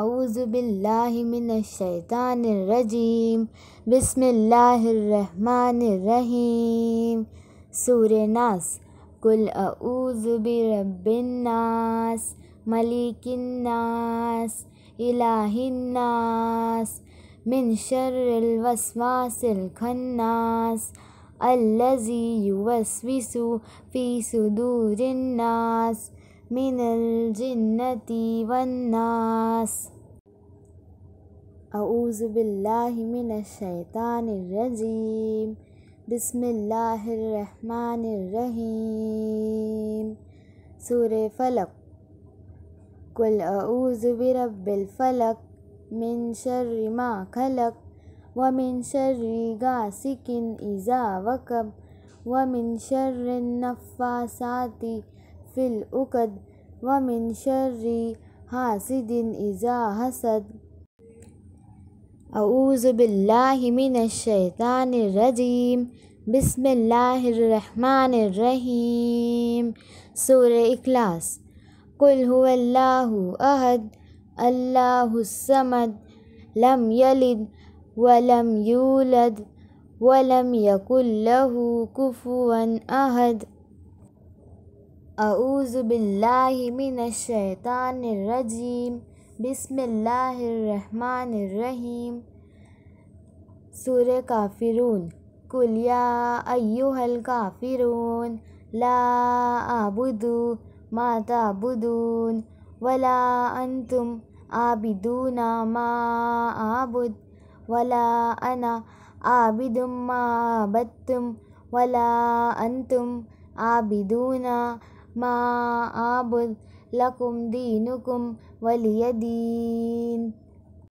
أعوذ بالله من الشيطان الرجيم بسم الله الرحمن الرحيم سورة ناس قل أعوذ برب الناس ملك الناس إله الناس من شر الوسواس الخناس الذي يوسوس في صدور الناس من والناس اعوذ باللہ من الرجیم بسم اللہ الرحیم نِر فلق قل اعوذ برب الفلق من شر ما خلق ومن شر غاسق اذا وقب ومن شر شرریفا في الأكد ومن شر حاسد إذا حسد أعوذ بالله من الشيطان الرجيم بسم الله الرحمن الرحيم سورة إخلاص قل هو الله أحد الله الصمد لم يلد ولم يولد ولم يكن له كفوا أحد أعوذ بالله من الشيطان الرجيم بسم الله الرحمن الرحيم سورة كافرون قل يا أيها الكافرون لا أعبد ما تعبدون ولا أنتم عابدون ما أعبد ولا أنا عابد ما عبدتم ولا أنتم عابدون ما أعبد لكم دينكم ولي دين